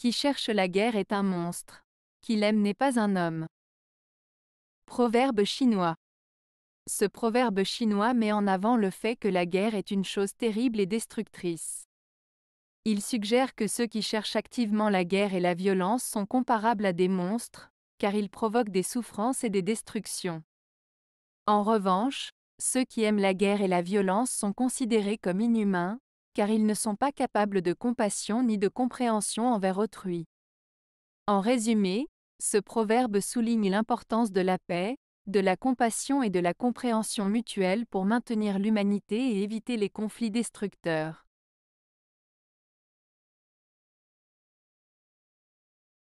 qui cherche la guerre est un monstre. Qui l'aime n'est pas un homme. Proverbe chinois. Ce proverbe chinois met en avant le fait que la guerre est une chose terrible et destructrice. Il suggère que ceux qui cherchent activement la guerre et la violence sont comparables à des monstres, car ils provoquent des souffrances et des destructions. En revanche, ceux qui aiment la guerre et la violence sont considérés comme inhumains, car ils ne sont pas capables de compassion ni de compréhension envers autrui. En résumé, ce proverbe souligne l'importance de la paix, de la compassion et de la compréhension mutuelle pour maintenir l'humanité et éviter les conflits destructeurs.